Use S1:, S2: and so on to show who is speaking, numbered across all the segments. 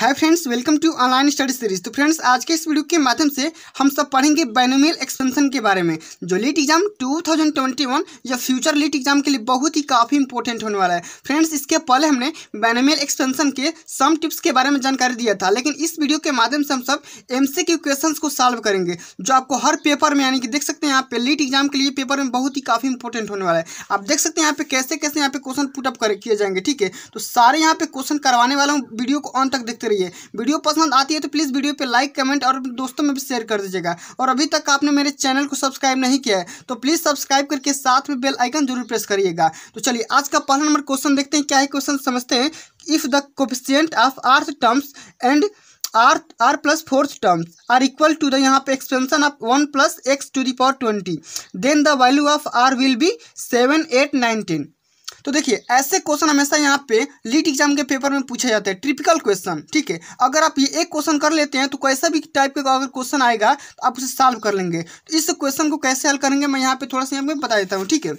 S1: है friends welcome to online study series तो friends आज के इस वीडियो के माध्यम से हम सब पढ़ेंगे बैनोमियल एक्सपेंशन के बारे में जो लीट एग्जाम 2021 या फ्यूचर लीट एग्जाम के लिए बहुत ही काफ़ी इंपॉर्टेंट होने वाला है फ्रेंड्स इसके पहले हमने बैनोमियल एक्सपेंशन के सम टिप्स के बारे में जानकारी दिया था लेकिन इस वीडियो के माध्यम से हम सब एम सी को सॉल्व करेंगे जो आपको हर पेपर में यानी कि देख सकते हैं यहाँ पे लीट एग्जाम के लिए पेपर में बहुत ही काफ़ी इंपॉर्टेंट होने वाला है आप देख सकते हैं यहाँ पे कैसे कैसे यहाँ पे क्वेश्चन पुटअप किए जाएंगे ठीक है तो सारे यहाँ पे क्वेश्चन करवाने वाला हूँ वीडियो को ऑन तक देखते करिए वीडियो पसंद आती है तो प्लीज़ वीडियो पर लाइक कमेंट और दोस्तों में भी शेयर कर दीजिएगा और अभी तक आपने मेरे चैनल को सब्सक्राइब नहीं किया है तो प्लीज़ सब्सक्राइब करके साथ में बेल आइकन जरूर प्रेस करिएगा तो चलिए आज का पहला नंबर क्वेश्चन देखते हैं क्या है क्वेश्चन समझते हैं if the coefficient of rth terms and r r plus fourth terms are equal to the यहाँ पे expansion of one plus x to the power twenty then the value of r will be seven eight nineteen तो देखिए ऐसे question हमेशा यहाँ पे लीट exam के paper में पूछे जाते हैं ट्रिपिकल क्वेश्चन ठीक है अगर आप ये एक क्वेश्चन कर लेते हैं तो कैसा भी टाइप का अगर क्वेश्चन आएगा तो आप उसे सॉल्व कर लेंगे तो इस क्वेश्चन को कैसे हल करेंगे मैं यहाँ पे थोड़ा सा यहाँ पे बता देता हूँ ठीक है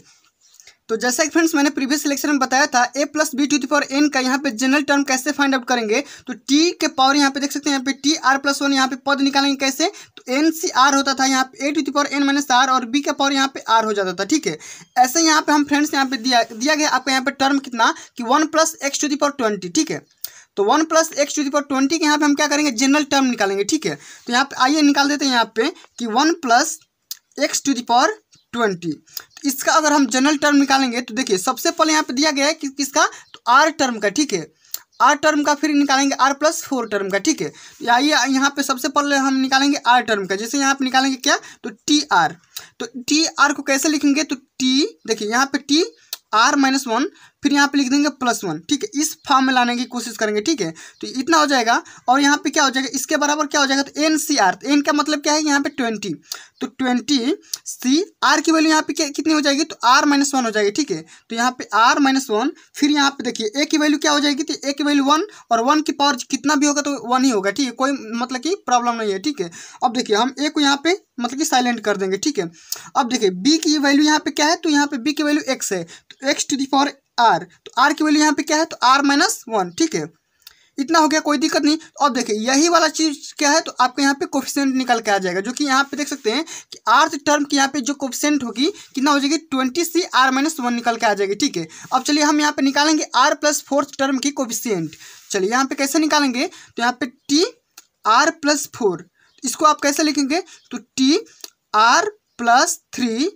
S1: तो जैसा कि फ्रेंड्स मैंने प्रीवियस लेक्चर में बताया था a plus b to four n का यहाँ पे जनरल टर्म कैसे फाइंड आउट करेंगे तो टी के पावर यहाँ पे देख सकते हैं यहाँ पे टी आर प्लस वन यहाँ पे पद निकालेंगे कैसे तो एन सी आर होता था यहाँ पे a to the n minus r और बी का पावर यहाँ पे आर हो जाता था ठीक है ऐसे यहाँ पे हम फ्रेंड्स यहाँ पे दिया दिया गया आपका यहाँ पे टर्म कितना कि one plus x to the twenty ठीक है तो one plus x to the twenty के यहाँ पे हम क्या करेंगे जनरल टर्म निकालेंगे ठीक है तो यहाँ पे आइए निकाल देते हैं यहाँ पे कि one plus x to the power twenty इसका अगर हम जनरल टर्म निकालेंगे तो देखिए सबसे पहले यहाँ पे दिया गया है कि किसका तो आर टर्म का ठीक है आर टर्म का फिर निकालेंगे आर प्लस फोर टर्म का ठीक है तो आइए यहाँ पे सबसे पहले हम निकालेंगे आर टर्म का जैसे यहाँ पे निकालेंगे क्या तो टी आर तो टी आर को कैसे लिखेंगे तो टी देखिए यहाँ पे टी आर माइनस वन फिर यहाँ पे लिख देंगे प्लस वन ठीक है इस फॉर्म में लाने की कोशिश करेंगे ठीक है तो इतना हो जाएगा और यहाँ पे क्या हो जाएगा इसके बराबर क्या हो जाएगा तो एन सी आर एन का मतलब क्या है यहाँ पे ट्वेंटी तो ट्वेंटी सी आर की वैल्यू यहाँ पे कितनी हो जाएगी तो आर माइनस वन हो जाएगी ठीक है तो यहाँ पे आर माइनस वन फिर यहाँ पे देखिए ए की वैल्यू क्या हो जाएगी तो ए की वैल्यू वन और वन की पावर कितना भी होगा तो वन ही होगा ठीक है कोई मतलब कि प्रॉब्लम नहीं है ठीक है अब देखिए हम ए को यहाँ पे मतलब कि साइलेंट कर देंगे ठीक है अब देखिए बी की वैल्यू यहाँ पे क्या है तो यहाँ पे बी की वैल्यू एक्स है तो x to the power r तो आर की वैल्यू यहाँ पे क्या है तो आर माइनस वन ठीक है इतना हो गया कोई दिक्कत नहीं और देखिए यही वाला चीज़ क्या है तो आपके यहाँ पे कोफिशेंट निकल के आ जाएगा जो कि यहाँ पे देख सकते हैं कि आर्थ टर्म की यहाँ पे जो कोफिशेंट होगी कितना हो जाएगी twenty C r minus one निकल के आ जाएगी ठीक है अब चलिए हम यहाँ पे निकालेंगे आर प्लस फोर्थ टर्म की कोफिशेंट चलिए यहाँ पे कैसे निकालेंगे तो यहाँ पे टी आर प्लस फोर इसको आप कैसे लिखेंगे तो T r plus three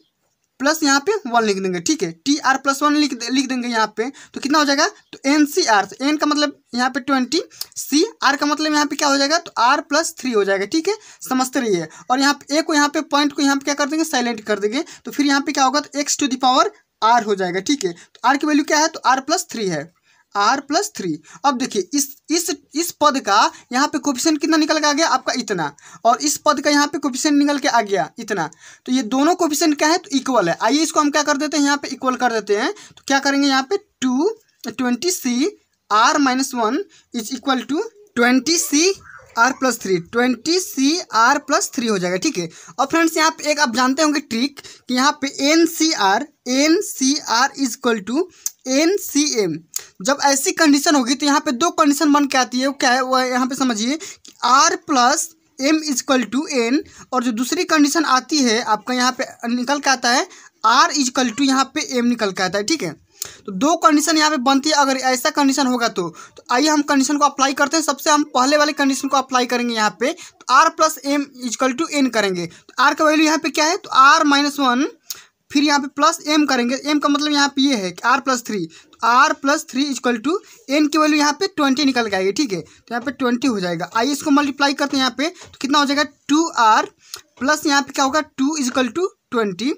S1: plus यहाँ पे वन लिख देंगे ठीक है टी आर प्लस वन लिख लिख देंगे यहाँ पे तो कितना हो जाएगा तो एन सी आर तो एन का मतलब यहाँ पे ट्वेंटी सी आर का मतलब यहाँ पे क्या हो जाएगा तो आर प्लस थ्री हो जाएगा ठीक है समझते रहिए और यहाँ पे ए को यहाँ पे पॉइंट को यहाँ पे क्या कर देंगे साइलेंट कर देंगे तो फिर यहाँ पे क्या होगा तो एक्स टू दावर आर हो जाएगा ठीक है तो आर की वैल्यू क्या है तो आर प्लस थ्री है आर प्लस थ्री अब देखिए इस इस इस पद का यहाँ पे कोफिशियन कितना निकल के आ गया आपका इतना और इस पद का यहाँ पे कोफिशियन निकल के आ गया इतना तो ये दोनों कोफिशियन क्या है तो इक्वल है आइए इसको हम क्या कर देते हैं यहाँ पे इक्वल कर देते हैं तो क्या करेंगे यहाँ पे two twenty C r minus one is equal to twenty C r plus three twenty C r plus three हो जाएगा ठीक है और फ्रेंड्स यहाँ पे एक आप जानते होंगे ट्रिक कि यहाँ पे n C are N C r is equal to n C m जब ऐसी कंडीशन होगी तो यहाँ पे दो कंडीशन बन के आती है वो क्या है वह यहाँ पे समझिए r plus m is equal to n और जो दूसरी कंडीशन आती है आपका यहाँ पे निकल के आता है आर इजक्वल टू यहाँ पे एम निकल के आता है ठीक है तो दो कंडीशन यहाँ पे बनती है अगर ऐसा कंडीशन होगा तो तो आइए हम कंडीशन को अप्लाई करते हैं सबसे हम पहले वाले कंडीशन को अप्लाई करेंगे यहाँ पे तो are plus m is equal to n करेंगे तो आर का वैल्यू यहाँ पे क्या है तो आर माइनस वन फिर यहाँ पे प्लस एम करेंगे एम का मतलब यहाँ पे ये है कि आर प्लस थ्री तो are plus three is equal to N की वैल्यू यहाँ पे ट्वेंटी निकल जाएगी ठीक है तो यहाँ पे ट्वेंटी हो जाएगा आइए इसको मल्टीप्लाई करते हैं यहाँ पे तो कितना हो जाएगा टू आर प्लस यहाँ पे क्या होगा टू इजक्ल टू ट्वेंटी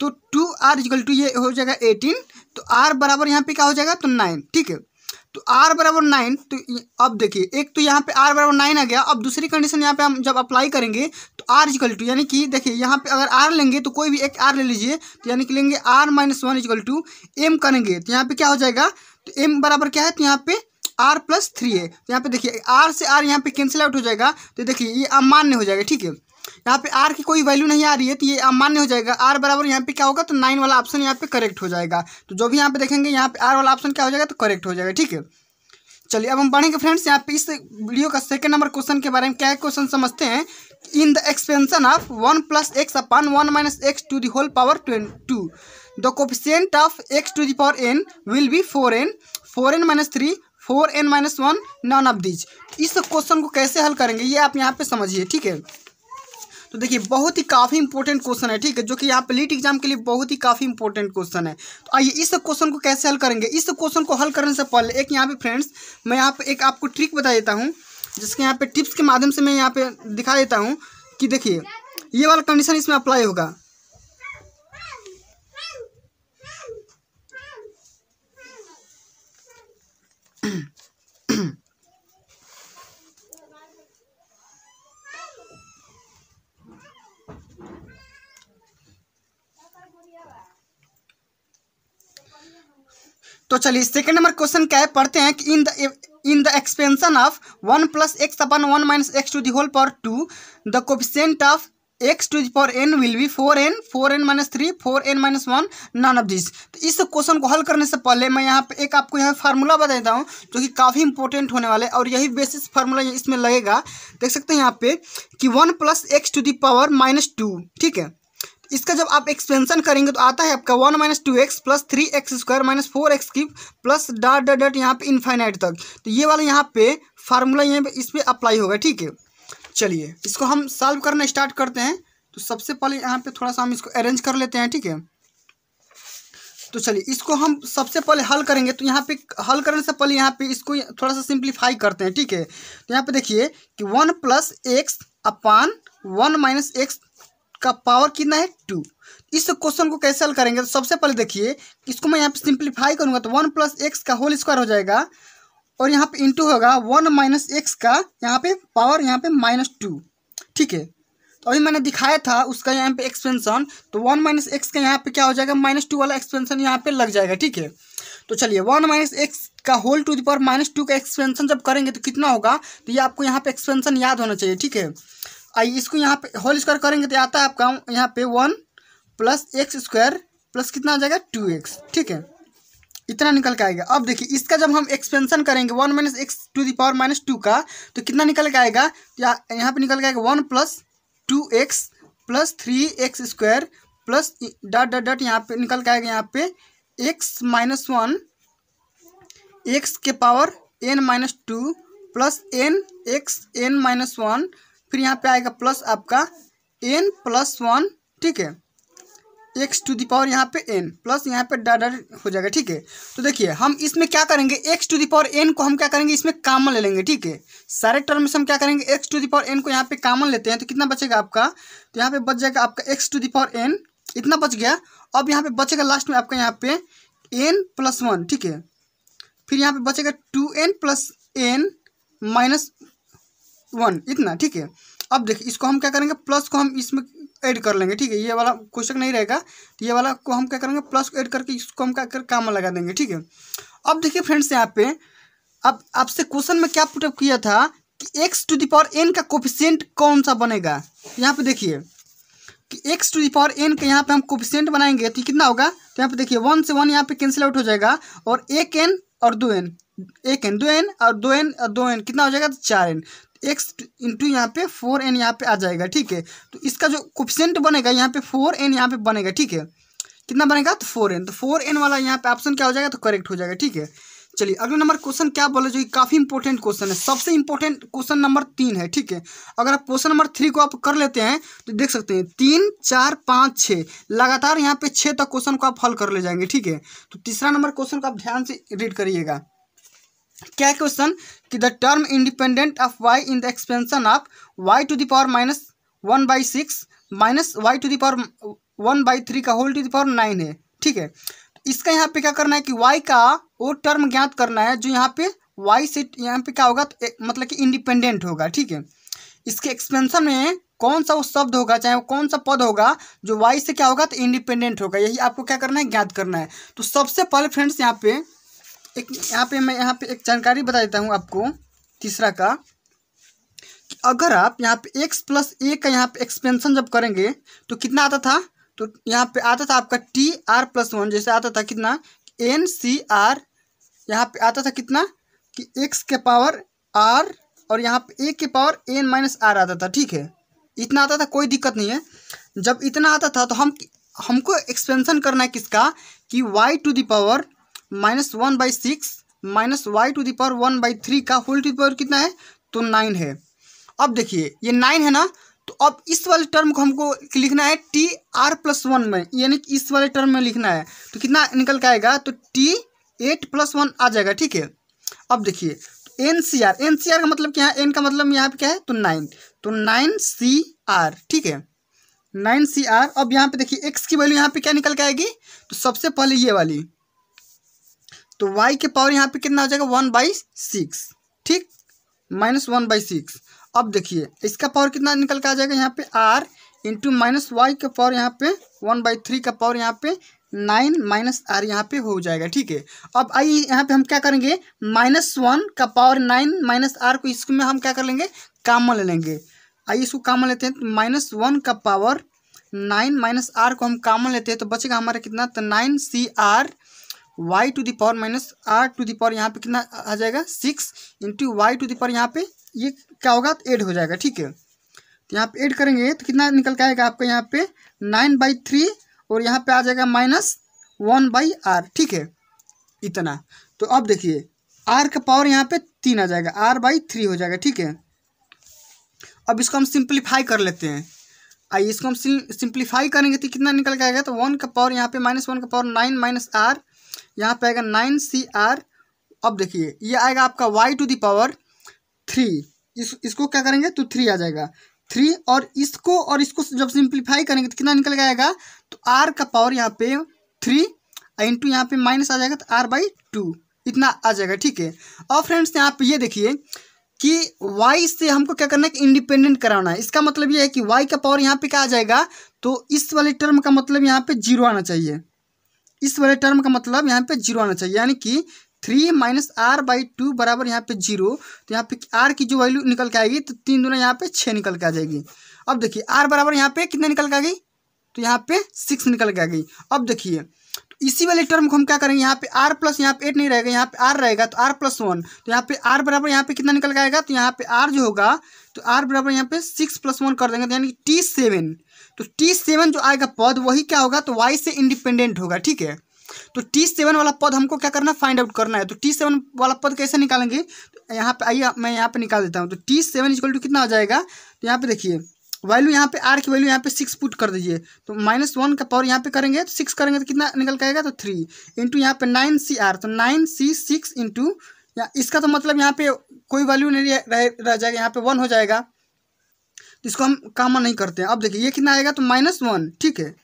S1: तो टू आर इजक्ल टू ये हो जाएगा एटीन तो आर बराबर यहाँ पे क्या हो जाएगा तो नाइन ठीक है तो आर बराबर नाइन तो अब देखिए एक तो यहाँ पे आर बराबर नाइन आ गया अब दूसरी कंडीशन यहाँ पे हम जब अप्लाई करेंगे तो आर इजिकल टू यानी कि देखिए यहाँ पे अगर आर लेंगे तो कोई भी एक आर ले लीजिए तो यानी कि लेंगे R minus one is equal to M करेंगे तो यहाँ पे क्या हो जाएगा तो एम बराबर क्या है तो यहाँ पे आर प्लस थ्री है तो यहाँ पे देखिए आर से आर यहाँ पे कैंसिल आउट हो जाएगा तो देखिए ये अमान्य हो जाएगा ठीक है यहाँ पे आर की कोई वैल्यू नहीं आ रही है तो ये मान्य हो जाएगा आर बराबर यहाँ पे क्या होगा तो नाइन वाला ऑप्शन यहाँ पे करेक्ट हो जाएगा तो जो भी यहाँ पे देखेंगे यहाँ पे आर वाला ऑप्शन क्या हो जाएगा तो करेक्ट हो जाएगा ठीक है चलिए अब हम बढ़ेंगे फ्रेंड्स यहाँ पे इस वीडियो का सेकंड नंबर क्वेश्चन के बारे में क्या क्वेश्चन समझते हैं in the expansion of one plus x upon one minus x to the whole power two the coefficient of x to the power n will be four n four n minus three four n minus one none of these इस question को कैसे हल करेंगे ये आप यहाँ पे समझिए ठीक है तो देखिए बहुत ही काफ़ी इंपॉर्टेंट क्वेश्चन है ठीक है जो कि यहाँ पे लीट एग्जाम के लिए बहुत ही काफ़ी इंपॉर्टेंट क्वेश्चन है तो आइए इस क्वेश्चन को कैसे हल करेंगे इस क्वेश्चन को हल करने से पहले एक यहाँ पे फ्रेंड्स मैं यहाँ पे एक आपको ट्रिक बता देता हूँ जिसके यहाँ पे टिप्स के माध्यम से मैं यहाँ पे दिखा देता हूँ कि देखिए ये वाला कंडीशन इसमें अप्लाई होगा तो चलिए सेकंड नंबर क्वेश्चन क्या है पढ़ते हैं कि in the in the expansion of one plus x upon one minus x to the whole power two the coefficient of x to power n will be four n four n minus three four n minus one none of this तो इस question को हल करने से पहले मैं यहाँ पे एक आपको यहाँ फार्मूला बता देता हूँ जो कि काफ़ी इंपॉर्टेंट होने वाले और यही बेसिस फार्मूला इसमें लगेगा देख सकते हैं यहाँ पे कि one plus x to the power minus two ठीक है इसका जब आप एक्सपेंशन करेंगे तो आता है आपका one minus two x plus three x square minus four x की प्लस डॉट डॉट डॉट यहाँ पे इन्फाइनाइट तक तो ये वाला यहाँ पे फार्मूला यहाँ पे इस पर अप्लाई होगा ठीक है चलिए इसको हम सॉल्व करना स्टार्ट करते हैं तो सबसे पहले यहाँ पे थोड़ा सा हम इसको अरेंज कर लेते हैं ठीक है तो चलिए इसको हम सबसे पहले हल करेंगे तो यहाँ पे हल करने से पहले यहाँ पे इसको थोड़ा सा सिंप्लीफाई करते हैं ठीक है तो यहाँ पे देखिए कि one plus x upon one minus x का पावर कितना है टू इस क्वेश्चन को कैसे हल करेंगे तो सबसे पहले देखिए इसको मैं यहाँ पे सिंप्लीफाई करूंगा तो वन प्लस एक्स का होल स्क्वायर हो जाएगा और यहाँ पे इंटू होगा वन माइनस एक्स का यहाँ पे पावर यहाँ पे माइनस टू ठीक है तो अभी मैंने दिखाया था उसका यहाँ पे एक्सपेंशन तो वन माइनस एक्स का यहाँ पे क्या हो जाएगा माइनस टू वाला एक्सपेंशन यहाँ पे लग जाएगा ठीक है तो चलिए वन माइनस एक्स का whole to the power minus two का एक्सपेंशन जब करेंगे तो कितना होगा तो ये आपको यहाँ पे एक्सपेंशन याद होना चाहिए ठीक है आइए इसको यहाँ पे होल स्क्वायर करेंगे तो आता है आपका यहाँ पे one plus x square plus कितना आ जाएगा टू एक्स ठीक है इतना निकल के आएगा अब देखिए इसका जब हम एक्सपेंशन करेंगे one minus x to the power minus two का तो कितना निकल के आएगा यहाँ पे निकल के आएगा one plus two x plus three x square plus dot dot dot यहाँ पे निकल के आएगा यहाँ पे एक्स माइनस वन एक्स के power n minus two plus n x n minus one फिर यहाँ पे आएगा प्लस आपका एन प्लस वन ठीक है एक्स टू दावर यहाँ पे एन प्लस यहाँ पे डा हो जाएगा ठीक है तो देखिए हम इसमें क्या करेंगे एक्स टू दावर एन को हम क्या करेंगे इसमें कामन ले लेंगे ठीक है सारे टर्म से हम क्या करेंगे एक्स टू दावर एन को यहाँ पे कामन लेते हैं तो कितना बचेगा आपका तो यहाँ पे बच जाएगा आपका एक्स टू दावर एन इतना बच गया अब यहाँ पे बचेगा लास्ट में आपका यहाँ पे एन प्लस वन ठीक है फिर यहाँ पे बचेगा two n plus n minus one इतना ठीक है अब देखिए इसको हम क्या करेंगे प्लस को हम इसमें ऐड कर लेंगे ठीक है ये वाला क्वेश्चन नहीं रहेगा तो ये वाला को हम क्या करेंगे प्लस को ऐड करके इसको हम क्या कर काम में लगा देंगे ठीक है अब देखिए फ्रेंड्स यहाँ पे अब आपसे क्वेश्चन में क्या पुटअप किया था कि एक्स टू दावर एन का कोफिशियंट कौन सा बनेगा यहाँ पे देखिए कि एक्स टू दावर एन का यहाँ पे हम कोफिशियंट बनाएंगे तो कितना होगा तो यहाँ पे देखिए वन से वन यहाँ पे कैंसिल आउट हो जाएगा और एक एन और दो एन एक एन दो एन और दो एन और दो एन कितना हो जाएगा तो चार एन एक्स इंटू यहाँ पे फोर एन यहाँ पे आ जाएगा ठीक है तो इसका जो कोफिशेंट बनेगा यहाँ पे फोर एन यहाँ पे बनेगा ठीक है कितना बनेगा तो फोर एन तो फोर एन वाला यहाँ पे ऑप्शन क्या हो जाएगा तो करेक्ट हो जाएगा ठीक है चलिए अगला नंबर क्वेश्चन क्या बोले जो कि काफ़ी इंपॉर्टेंट क्वेश्चन है सबसे इंपॉर्टेंट क्वेश्चन नंबर तीन है ठीक है अगर आप क्वेश्चन नंबर थ्री को आप कर लेते हैं तो देख सकते हैं तीन चार पाँच छः लगातार यहाँ पे छः तक क्वेश्चन को आप हल कर ले जाएंगे ठीक है तो तीसरा नंबर क्वेश्चन को आप ध्यान से रीड करिएगा क्या क्वेश्चन कि the term independent of y in the expansion of y to the power minus one by six minus y to the power one by three का होल टू दावर नाइन है ठीक है इसका यहाँ पे क्या करना है कि वाई का वो टर्म ज्ञात करना है जो यहाँ पे वाई से यहाँ पे क्या होगा तो ए, मतलब कि इंडिपेंडेंट होगा ठीक है इसके एक्सपेंशन में कौन सा वो शब्द होगा चाहे वो कौन सा पद होगा जो वाई से क्या होगा तो इंडिपेंडेंट होगा यही आपको क्या करना है ज्ञात करना है तो सबसे पहले फ्रेंड्स यहाँ पे एक यहाँ पे मैं यहाँ पे एक जानकारी बता देता हूँ आपको तीसरा का कि अगर आप यहाँ पे एक्स प्लस ए का यहाँ पे एक्सपेंशन जब करेंगे तो कितना आता था तो यहाँ पे आता था आपका टी आर प्लस वन जैसे आता था कितना एन सी आर यहाँ पे आता था कितना कि एक्स के पावर आर और यहाँ पे ए के पावर एन माइनस आर आता था ठीक है इतना आता था कोई दिक्कत नहीं है जब इतना आता था तो हम हमको एक्सपेंशन करना है किसका कि y to the power minus one by six minus y to the power one by three का होल टू दावर कितना है तो नाइन है अब देखिए ये नाइन है ना तो अब इस वाले टर्म को हमको लिखना है टी आर प्लस वन में यानी कि इस वाले टर्म में लिखना है तो कितना निकल के आएगा तो टी एट प्लस वन आ जाएगा ठीक है अब देखिए N C are N C R का मतलब क्या है एन का मतलब यहाँ पे क्या है तो नाइन तो नाइन सी आर ठीक है नाइन सी आर अब यहाँ पे देखिए एक्स की वैल्यू यहाँ पे क्या निकल के आएगी तो सबसे पहले ये वाली तो वाई के पावर यहाँ पे कितना हो जाएगा वन बाई सिक्स ठीक माइनस वन बाई सिक्स अब देखिए इसका पावर कितना निकल के आ जाएगा यहाँ पे आर इंटू माइनस वाई का पावर यहाँ पे वन बाई थ्री का पावर यहाँ पे नाइन माइनस आर यहाँ पे हो जाएगा ठीक है अब आइए यहाँ पे हम क्या करेंगे माइनस वन का पावर नाइन माइनस आर को में हम क्या कर लेंगे कामन ले लेंगे आइए इसको कामन लेते हैं तो माइनस वन का पावर नाइन माइनस आर को हम कामन लेते हैं तो बचेगा हमारा कितना तो nine C R y to the power minus R to the power यहाँ पे कितना आ जाएगा six into y to power यहाँ पे ये क्या होगा तो एड हो जाएगा ठीक है तो यहाँ पे एड करेंगे तो कितना निकल के आएगा आपका यहाँ पे नाइन बाई थ्री और यहाँ पे आ जाएगा माइनस वन बाई आर ठीक है इतना तो अब देखिए आर का पावर यहाँ पे तीन आ जाएगा आर बाई थ्री हो जाएगा ठीक है अब इसको हम सिंप्लीफाई कर लेते हैं आइए इसको हम सिंप्लीफाई करेंगे तो कितना निकल के आएगा तो वन का पावर यहाँ पे माइनस वन का पावर नाइन माइनस आर यहाँ पे आएगा नाइन सी आर अब देखिए ये आएगा आपका वाई टू दावर थ्री इस इसको क्या करेंगे तो थ्री आ जाएगा थ्री और इसको और इसको जब सिंप्लीफाई करेंगे तो कितना निकल जाएगा तो आर का पावर यहाँ पे थ्री इंटू यहाँ पे माइनस आ जाएगा तो आर बाई टू इतना आ जाएगा ठीक है और फ्रेंड्स यहाँ पे ये देखिए कि y से हमको क्या करना है कि इंडिपेंडेंट कराना है इसका मतलब ये है कि y का पावर यहाँ पे क्या आ जाएगा तो इस वाले टर्म का मतलब यहाँ पे जीरो आना चाहिए इस वाले टर्म का मतलब यहाँ पे जीरो आना चाहिए यानी कि three minus R by two बराबर यहाँ पे जीरो तो यहाँ पे आर की जो वैल्यू निकल के आएगी तो तीन दोनों यहाँ पे छः निकल के आ जाएगी अब देखिए आर बराबर यहाँ पे कितना निकल के आ गई तो यहाँ पे सिक्स निकल के आ गई अब देखिए तो इसी वाले टर्म को हम क्या करेंगे यहाँ पे आर प्लस यहाँ पे एट नहीं रहेगा यहाँ पे आर रहेगा तो आर प्लस वन तो यहाँ पे आर बराबर यहाँ पे कितना निकल के आएगा तो यहाँ पे आर जो होगा तो आर बराबर यहाँ पे सिक्स प्लस वन कर देंगे तो यानी कि टी सेवन तो टी सेवन जो आएगा पद वही क्या होगा तो वाई से इंडिपेंडेंट होगा ठीक है तो टी सेवन वाला पद हमको क्या करना है फाइंड आउट करना है तो टी सेवन वाला पद कैसे निकालेंगे तो यहाँ पे आइए मैं यहाँ पे निकाल देता हूँ तो टी सेवन इजकल टू कितना हो जाएगा तो यहाँ पे देखिए वैल्यू यहाँ पे आर की वैल्यू यहाँ पे सिक्स पुट कर दीजिए तो माइनस वन का पावर यहाँ पे करेंगे तो सिक्स करेंगे तो कितना निकल करेगा आएगा तो थ्री इंटू यहाँ पे नाइन सी आर तो नाइन सी सिक्स इंटू इसका तो मतलब यहाँ पे कोई वैल्यू नहीं रह, रह जाएगा यहाँ पे वन हो जाएगा इसको हम कामन नहीं करते हैं अब देखिए ये कितना आएगा तो माइनस वन ठीक है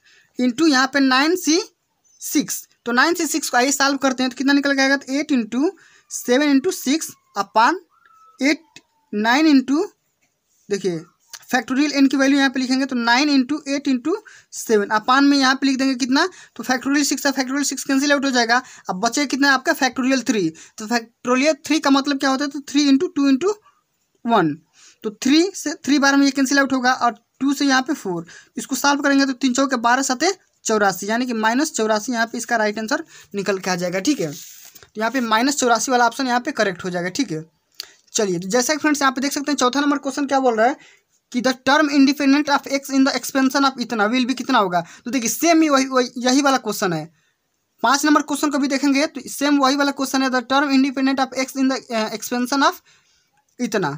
S1: इंटू यहाँ पे नाइन सी सिक्स तो नाइन सी सिक्स को आइए सॉल्व करते हैं तो कितना निकल के आएगा तो eight into seven into six upon eight nine into देखिए फैक्टोरियल एन की वैल्यू यहाँ पे लिखेंगे तो nine into eight into seven upon में यहाँ पे लिख देंगे कितना तो फैक्टोरियल सिक्स का फैक्टोरियल सिक्स कैंसिल आउट हो जाएगा अब बचे कितना है आपका फैक्टोरियल थ्री तो फैक्टोरियल थ्री का मतलब क्या होता है तो three into two into one तो थ्री से थ्री बार में ये कैंसिल आउट होगा और टू से यहाँ पे फोर इसको सॉल्व करेंगे तो तीन चौके बारह सतह चौरासी यानी कि माइनस चौरासी यहाँ पे इसका राइट आंसर निकल के आ जाएगा ठीक है तो यहाँ पे माइनस चौरासी वाला ऑप्शन यहाँ पे करेक्ट हो जाएगा ठीक है चलिए तो जैसा कि फ्रेंड्स यहाँ पे देख सकते हैं चौथा नंबर क्वेश्चन क्या बोल रहा है कि the term independent of x in the expansion of इतना विल भी कितना होगा तो देखिए सेम ही वही, वही यही वाला क्वेश्चन है पाँच नंबर क्वेश्चन को भी देखेंगे तो सेम वही वाला क्वेश्चन है the term independent of x in the expansion of इतना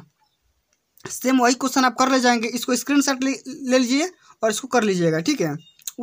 S1: सेम वही क्वेश्चन आप कर ले जाएंगे इसको स्क्रीन शॉट ले लीजिए और इसको कर लीजिएगा ठीक है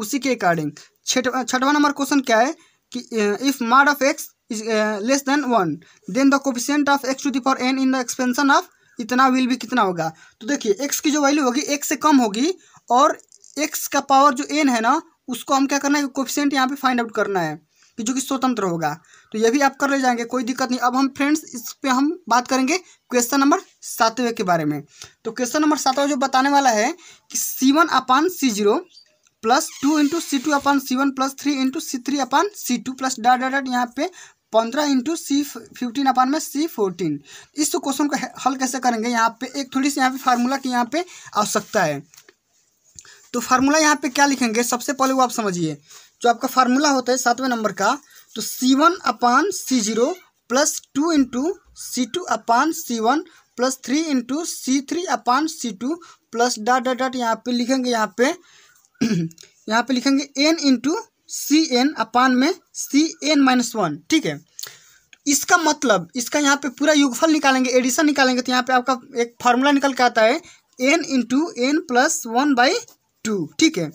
S1: उसी के अकॉर्डिंग छठवा नंबर क्वेश्चन क्या है कि if mod of x is less than one then the coefficient of x to the n in the expansion of इतना विल भी कितना होगा तो देखिए एक्स की जो वैल्यू होगी एक से कम होगी और एक्स का पावर जो एन है ना उसको हम क्या करना है कोफिशियंट यहाँ पे फाइंड आउट करना है कि जो कि स्वतंत्र होगा तो यह भी आप कर ले जाएंगे कोई दिक्कत नहीं अब हम फ्रेंड्स इस पर हम बात करेंगे क्वेश्चन नंबर सातवें के बारे में तो क्वेश्चन नंबर सातवा जो बताने वाला है कि C one upon C zero plus two into C two upon C one plus three into C three upon C two plus dot dot dot यहाँ पे पंद्रह इंटू सी फिफ्टीन अपान में सी फोर्टीन इस क्वेश्चन को हल कैसे करेंगे यहाँ पे एक थोड़ी सी यहाँ पे फार्मूला की यहाँ पे आवश्यकता है तो फार्मूला यहाँ पे क्या लिखेंगे सबसे पहले वो आप समझिए जो आपका फार्मूला होता है सातवें नंबर का तो C one upon C zero plus two into C two upon C one plus three into C three upon C two plus dot dot dot यहाँ पे लिखेंगे यहाँ पे यहाँ पे लिखेंगे N into C N upon में सी एन माइनस वन ठीक है इसका मतलब इसका यहाँ पे पूरा युगफल निकालेंगे एडिशन निकालेंगे तो यहाँ पे आपका एक फार्मूला निकल के आता है N into N plus one by two ठीक है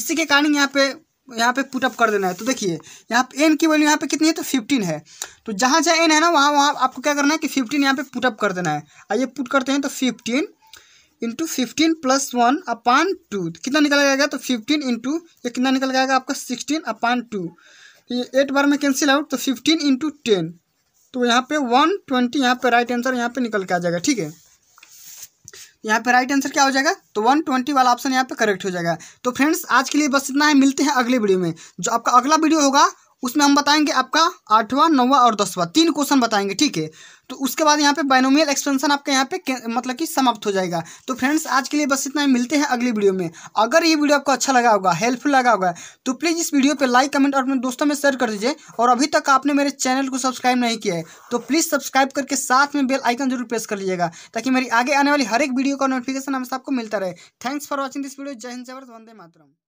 S1: इसी के कारण यहाँ पे यहाँ पे पुटअप कर देना है तो देखिए यहाँ पे एन की वैल्यू यहाँ पे कितनी है तो फिफ्टीन है तो जहाँ जहाँ एन है ना वहाँ वहाँ आपको क्या करना है कि फिफ्टीन यहाँ पे पुटअप कर देना है आइए पुट करते हैं तो fifteen into fifteen plus one upon two कितना निकल जाएगा तो फिफ्टीन इंटू ये कितना निकल जाएगा आपका सिक्सटीन अपान टू तो ये एट बार में कैंसिल आउट तो फिफ्टीन इंटू टेन तो यहाँ पे वन ट्वेंटी यहाँ पे राइट आंसर यहाँ पे निकल के आ जाएगा ठीक है यहाँ पे राइट आंसर क्या हो जाएगा तो 120 वाला ऑप्शन यहाँ पे करेक्ट हो जाएगा तो फ्रेंड्स आज के लिए बस इतना है मिलते हैं अगले वीडियो में जो आपका अगला वीडियो होगा उसमें हम बताएंगे आपका आठवां नौवा और दसवां तीन क्वेश्चन बताएंगे ठीक है तो उसके बाद यहाँ पे बाइनोमियल एक्सपेंशन आपके यहाँ पे मतलब कि समाप्त हो जाएगा तो फ्रेंड्स आज के लिए बस इतना ही मिलते हैं अगली वीडियो में अगर ये वीडियो आपको अच्छा लगा होगा हेल्पफुल लगा होगा तो प्लीज़ इस वीडियो पे लाइक कमेंट और अपने दोस्तों में शेयर कर दीजिए और अभी तक आपने मेरे चैनल को सब्सक्राइब नहीं किया है तो प्लीज़ सब्सक्राइब करके साथ में बेल आइकन जरूर प्रेस कर लीजिएगा ताकि मेरी आगे आने वाली हर एक वीडियो का नोटिफिकेशन हमेशा आपको मिलता रहे thanks for watching this video जय हिंद जबरदस्त वंदे मातरम